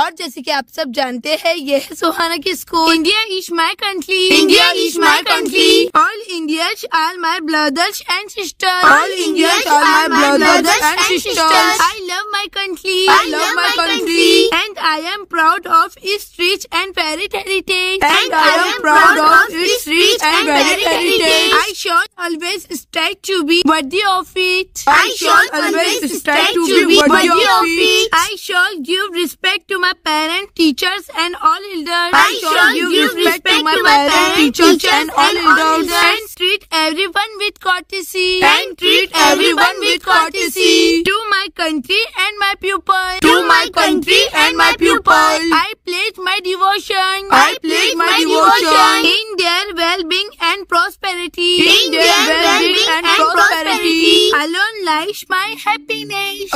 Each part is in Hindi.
और जैसे कि आप सब जानते हैं यह है सुहाना की school India is my country India is my country all Indians are my brothers and sisters all Indians are my brothers and sisters I love my country I love my country and I am proud of its rich and varied heritage and I am proud of its rich and varied heritage I shall always strive to be worthy of it I shall always strive to be worthy of it I shall give respect to my parents, teachers and all elders. I show give respect, respect to my, to my parents, teachers, teachers and all elders. And treat everyone with courtesy. And treat everyone with courtesy. To my country and my people. To my country and my people. I pledge my devotion. I pledge my devotion. In their well-being and prosperity. In their happiness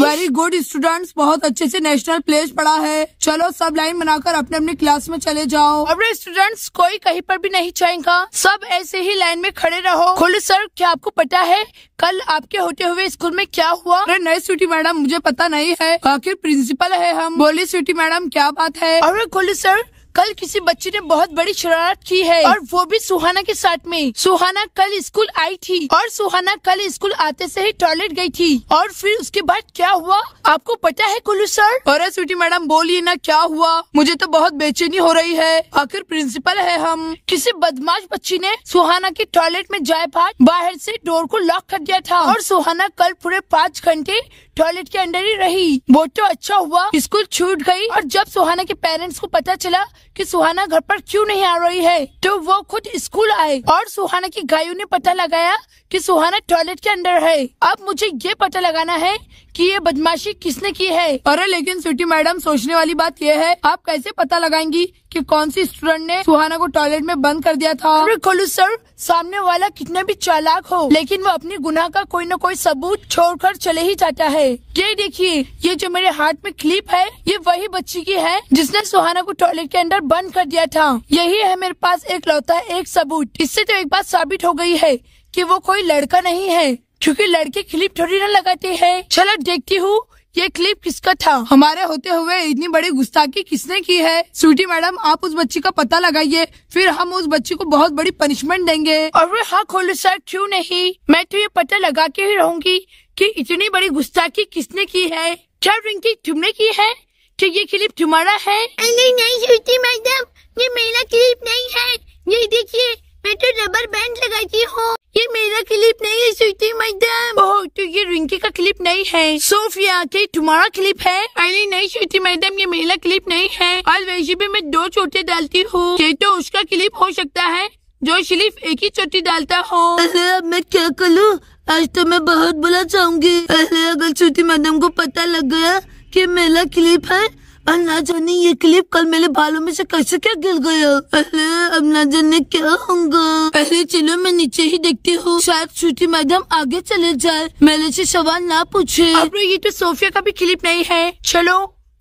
very good students बहुत अच्छे से नेशनल प्लेस पढ़ा है चलो सब लाइन बनाकर अपने अपने क्लास में चले जाओ अब स्टूडेंट्स कोई कहीं पर भी नहीं जाएगा सब ऐसे ही लाइन में खड़े रहो खुल सर क्या आपको पता है कल आपके होते हुए स्कूल में क्या हुआ अरे नहीं स्वीटी मैडम मुझे पता नहीं है आखिर प्रिंसिपल है हम बोली स्वीटी मैडम क्या बात है अरे खुल सर कल किसी बच्ची ने बहुत बड़ी शरारत की है और वो भी सुहाना के साथ में सुहाना कल स्कूल आई थी और सुहाना कल स्कूल आते से ही टॉयलेट गई थी और फिर उसके बाद क्या हुआ आपको पता है कुल्लू सर और स्वीटी मैडम बोलिए ना क्या हुआ मुझे तो बहुत बेचैनी हो रही है आखिर प्रिंसिपल है हम किसी बदमाश बच्ची ने सुहाना के टॉयलेट में जाए बाहर से डोर को लॉक कर दिया था और सुहाना कल पूरे पाँच घंटे टॉयलेट के अंदर ही रही वो तो अच्छा हुआ स्कूल छूट गई और जब सुहाना के पेरेंट्स को पता चला कि सुहाना घर पर क्यों नहीं आ रही है तो वो खुद स्कूल आए और सुहाना की गायों ने पता लगाया कि सुहाना टॉयलेट के अंदर है अब मुझे ये पता लगाना है कि ये बदमाशी किसने की है अरे लेकिन स्वीटी मैडम सोचने वाली बात यह है आप कैसे पता लगाएंगी कि कौन सी स्टूडेंट ने सुहाना को टॉयलेट में बंद कर दिया था अरे खोलू सर सामने वाला कितना भी चालाक हो लेकिन वो अपने गुनाह का कोई न कोई सबूत छोड़कर चले ही जाता है ये देखिए ये जो मेरे हाथ में क्लिप है ये वही बच्ची की है जिसने सुहाना को टॉयलेट के अंदर बंद कर दिया था यही है मेरे पास एक लौता एक सबूत इससे तो एक बात साबित हो गयी है की वो कोई लड़का नहीं है क्योंकि लड़के क्लिप थोड़ी ना लगाते हैं चलो देखती हूँ ये क्लिप किसका था हमारे होते हुए इतनी बड़ी गुस्ताखी किसने की है स्वीटी मैडम आप उस बच्ची का पता लगाइए फिर हम उस बच्ची को बहुत बड़ी पनिशमेंट देंगे और वे हाँ खोलो सर क्यों नहीं मैं तो ये पता लगा के ही रहूंगी कि इतनी बड़ी गुस्ताखी किसने की है क्या रिंकी तुमने की है क्या ये क्लिप तुम्हारा है नहीं नहीं स्वीटी मैडम ये मेरा क्लिप नहीं है ये देखिए मैं तो रबर बैंड लगाती हूँ ये मेरा क्लिप नहीं है श्रुति मैडम ओह तो ये रिंकी का क्लिप नहीं है सोफिया के तुम्हारा क्लिप है अरे नहीं श्रुति मैडम ये मेरा क्लिप नहीं है और वैसे भी मैं दो चोटे डालती हूँ ये तो उसका क्लिप हो सकता है जो सिर्फ एक ही चोटी डालता हो अरे अब मैं क्या करूँ आज तो मैं बहुत बुला चाहूंगी अरे अगर श्रुति मैडम को पता लग गया की मेरा क्लिप है और ना जाने ये क्लिप कल मेरे बालों में से कैसे क्या गिर गया अरे अब ना जाने क्या होगा अरे चलो मैं नीचे ही देखती हूँ शायद श्रुति मैडम आगे चले जाए मेरे से सवाल ना पूछे अब ये तो सोफिया का भी क्लिप नहीं है चलो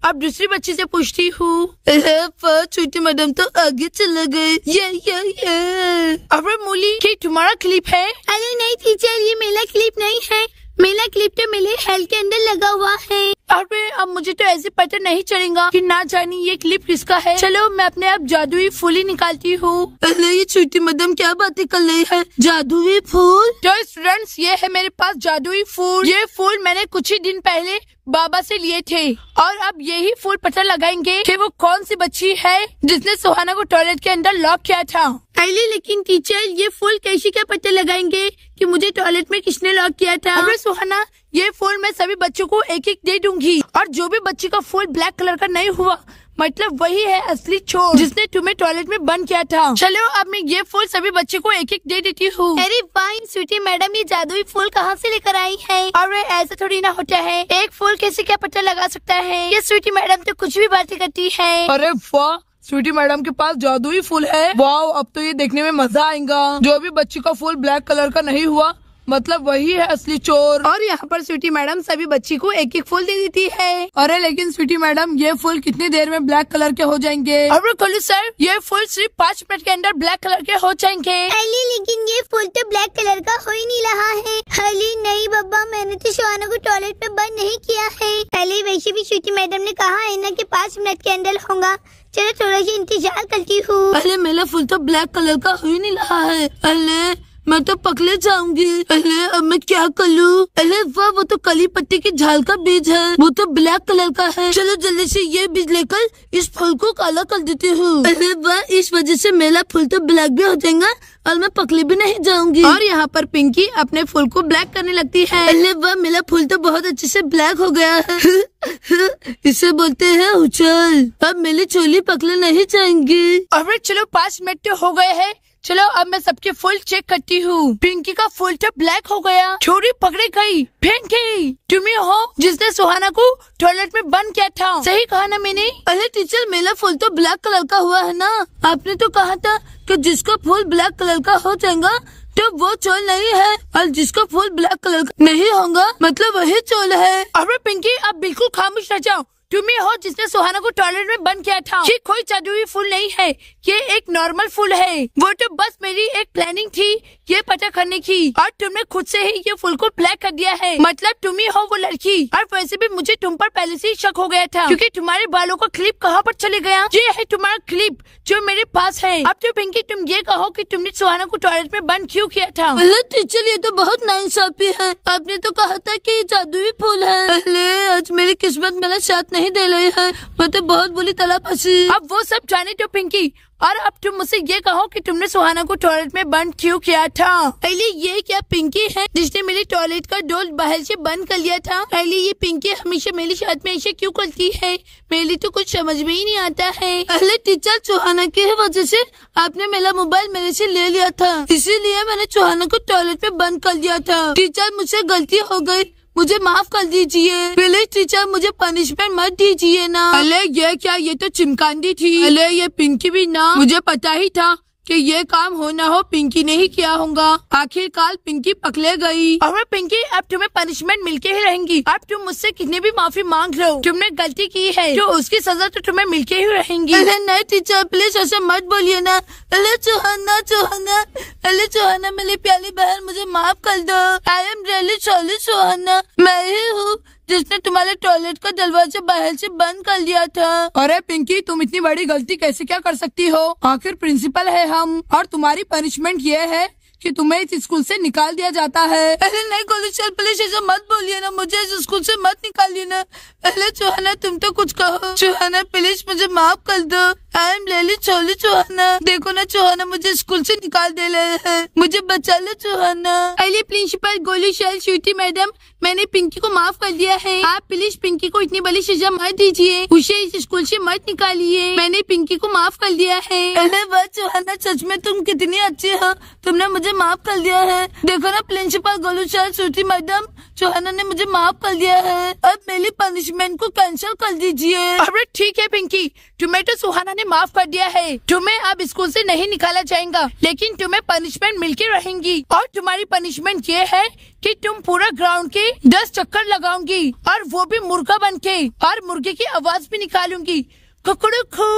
अब दूसरी बच्ची से पूछती हूँ छोटी मैडम तो आगे चले गए ये ये ये अरे मोली क्या तुम्हारा क्लिप है अरे नहीं टीचर ये मेरा क्लिप नहीं है मेरा क्लिप तो मेरे हेल के अंदर लगा हुआ है अरे अब मुझे तो ऐसे पता नहीं चलेगा कि ना जानी ये क्लिप किसका है चलो मैं अपने आप जादुई फूल ही निकालती हूँ पहले ये छोटी मदम क्या बातें कर रही है जादुई फूल तो स्टूडेंट्स ये है मेरे पास जादुई फूल ये फूल मैंने कुछ ही दिन पहले बाबा से लिए थे और अब यही फूल पता लगाएंगे कि वो कौन सी बच्ची है जिसने सुहाना को टॉयलेट के अंदर लॉक किया था पहले लेकिन टीचर ये फूल कैसे क्या पता लगाएंगे कि मुझे टॉयलेट में किसने लॉक किया था अरे सुहाना ये फूल मैं सभी बच्चों को एक एक दे दूंगी और जो भी बच्चे का फूल ब्लैक कलर का नहीं हुआ मतलब वही है असली छोर जिसने तुम्हें टॉयलेट में बंद किया था चलो अब मैं ये फूल सभी बच्चे को एक एक दे देती हूँ अरे वाइन स्वीटी मैडम ये जादुई फूल कहाँ से लेकर आई है और ऐसा थोड़ी ना होता है एक फूल कैसे क्या पता लगा सकता है ये स्वीटी मैडम तो कुछ भी बातें करती है अरे वाह स्वीटी मैडम के पास जादुई फूल है वाओ अब तो ये देखने में मजा आएगा जो भी बच्ची का फूल ब्लैक कलर का नहीं हुआ मतलब वही है असली चोर और यहाँ पर स्वीटी मैडम सभी बच्ची को एक एक फूल दे देती है अरे लेकिन स्वीटी मैडम ये फूल कितनी देर में ब्लैक कलर के हो जाएंगे अरे खोलू सर ये फूल सिर्फ पाँच मिनट के अंदर ब्लैक कलर के हो जाएंगे अली लेकिन ये फूल तो ब्लैक कलर का हो ही नहीं रहा है अली नहीं बब्बा मैंने तो शोहाना को टॉयलेट में बंद नहीं किया है अली वैसे भी स्वीटी मैडम ने कहा है ना की पाँच मिनट के अंदर होगा चलो थोड़ा सा इंतजार करती हूँ अरे मेरा फूल तो ब्लैक कलर का हो ही नहीं रहा है अले मैं तो पकड़े जाऊंगी अरे अब मैं क्या कर लू अरे वाह वो तो कली पत्ती की झाल का बीज है वो तो ब्लैक कलर का है चलो जल्दी से ये बीज लेकर इस फूल को काला कर देती हूँ अरे वाह इस वजह से मेरा फूल तो ब्लैक भी हो जाएगा और मैं पकड़ी भी नहीं जाऊंगी और यहाँ पर पिंकी अपने फूल को ब्लैक करने लगती है अरे वाह मेरा फूल तो बहुत अच्छे से ब्लैक हो गया है इसे बोलते हैं उछल अब मेरी चोली पकड़े नहीं जाएंगी और चलो पाँच मिनट तो हो गए हैं चलो अब मैं सबके फुल चेक करती हूँ पिंकी का फुल तो ब्लैक हो गया छोरी पकड़े गई फेंक गई तुम्हें हो जिसने सुहाना को टॉयलेट में बंद किया था सही कहा ना मैंने अरे टीचर मेरा फुल तो ब्लैक कलर का हुआ है ना आपने तो कहा था कि जिसका फुल ब्लैक कलर का हो जाएगा तो वो चोल नहीं है और जिसका फुल ब्लैक कलर का नहीं होगा मतलब वही चोल है अरे पिंकी आप बिल्कुल खामोश रह जाओ तुम्हें हो जिसने सुहाना को टॉयलेट में बंद किया था ये कोई जादुई फूल नहीं है ये एक नॉर्मल फूल है वो तो बस मेरी एक प्लानिंग थी ये पता करने की और तुमने खुद से ही ये फूल को ब्लैक कर दिया है मतलब तुम ही हो वो लड़की और वैसे भी मुझे तुम पर पहले से ही शक हो गया था क्योंकि तुम्हारे बालों का क्लिप कहाँ पर चले गया ये है तुम्हारा क्लिप जो मेरे पास है अब तो पिंकी तुम ये कहो कि तुमने सुहाना को टॉयलेट में बंद क्यों किया था टीचर ये तो बहुत नाइंसाफी है आपने तो कहा था कि जादुई फूल है अरे आज मेरी किस्मत मेरा साथ नहीं नहीं दे रहे हैं मैं तो बहुत बुरी तरह फंसी अब वो सब जाने तो पिंकी और अब तुम मुझसे ये कहो कि तुमने सुहाना को टॉयलेट में बंद क्यों किया था पहले ये क्या पिंकी है जिसने मेरे टॉयलेट का डोल बाहर से बंद कर लिया था पहले ये पिंकी हमेशा मेरी साथ में ऐसे क्यों करती है मेरे तो कुछ समझ में ही नहीं आता है पहले टीचर सुहाना की वजह से आपने मेरा मोबाइल मेरे से ले लिया था इसीलिए मैंने सुहाना को टॉयलेट में बंद कर दिया था टीचर मुझसे गलती हो गयी मुझे माफ कर दीजिए प्लीज टीचर मुझे पनिशमेंट मत दीजिए ना अरे ये क्या ये तो चिमकांडी थी अरे ये पिंकी भी ना मुझे पता ही था कि ये काम हो ना हो पिंकी ने ही किया होगा आखिरकार पिंकी पकड़े गई और पिंकी अब तुम्हें पनिशमेंट मिलके ही रहेंगी अब तुम मुझसे कितनी भी माफी मांग रहे हो तुमने गलती की है तो उसकी सजा तो तुम्हें मिल के ही रहेंगी अरे नहीं टीचर प्लीज ऐसे मत बोलिए ना अरे चौहाना चौहाना अरे चौहाना मेरी प्यारी बहन मुझे माफ कर दो I am really sorry Chauhana मैं ही हूँ जिसने तुम्हारे टॉयलेट का दरवाजा बाहर से बंद कर दिया था अरे पिंकी तुम इतनी बड़ी गलती कैसे क्या कर सकती हो आखिर प्रिंसिपल है हम और तुम्हारी पनिशमेंट ये है कि तुम्हें इस स्कूल से निकाल दिया जाता है अरे नहीं कॉलेज प्लीज ऐसे मत बोलिए ना मुझे इस स्कूल से मत निकालिए ना पहले चौहाना तुम तो कुछ कहो चौहाना प्लीज मुझे माफ कर दो आई एम लेली चोली चौहाना देखो ना चौहाना मुझे स्कूल से निकाल दे रहे हैं मुझे बचा लो चौहाना अली प्रिंसिपल गोलू शैल श्यूटी मैडम मैंने पिंकी को माफ कर दिया है आप प्लीज पिंकी को इतनी बड़ी सजा मत दीजिए उसे इस स्कूल से मत निकालिए मैंने पिंकी को माफ कर दिया है अरे वह चौहाना सच में तुम कितनी अच्छी हो तुमने मुझे माफ कर दिया है देखो ना प्रिंसिपल गोलू शैल श्रुति मैडम चौहाना ने मुझे माफ कर दिया है अब मेरी पनिशमेंट को कैंसिल कर दीजिए अरे ठीक है पिंकी तुम्हें तो सुहाना ने ने माफ कर दिया है तुम्हें अब स्कूल से नहीं निकाला जाएगा लेकिन तुम्हें पनिशमेंट मिलके रहेंगी और तुम्हारी पनिशमेंट ये है कि तुम पूरा ग्राउंड के दस चक्कर लगाऊंगी और वो भी मुर्गा बन के और मुर्गे की आवाज भी निकालूंगी कुकड़ू खू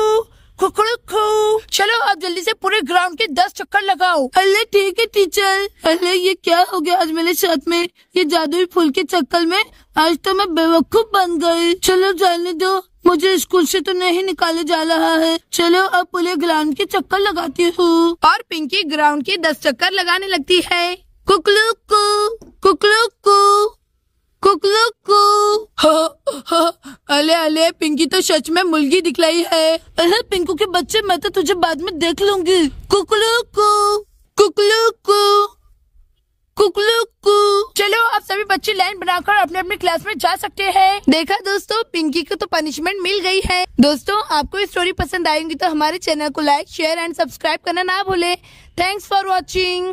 कुकड़ू चलो आप जल्दी से पूरे ग्राउंड के दस चक्कर लगाओ अल्ले ठीक है टीचर अल्ले ये क्या हो गया आज मेरे साथ में ये जादुई फूल के चक्कर में आज तो मैं बेवकूफ बन गई चलो जाने दो मुझे स्कूल से तो नहीं निकाले जा रहा है चलो अब पूरे ग्राउंड के चक्कर लगाती हूँ और पिंकी ग्राउंड के दस चक्कर लगाने लगती है कुकलू कु कुकलू कु कुकलुकू अले अले पिंकी तो सच में मुर्गी दिखलाई है अरे पिंकू के बच्चे मैं तो तुझे बाद में देख लूंगी कुकलुकू कुकलू कुकलुकू चलो आप सभी बच्चे लाइन बनाकर अपने अपने क्लास में जा सकते हैं देखा दोस्तों पिंकी को तो पनिशमेंट मिल गई है दोस्तों आपको ये स्टोरी पसंद आएगी तो हमारे चैनल को लाइक शेयर एंड सब्सक्राइब करना ना भूले थैंक्स फॉर वॉचिंग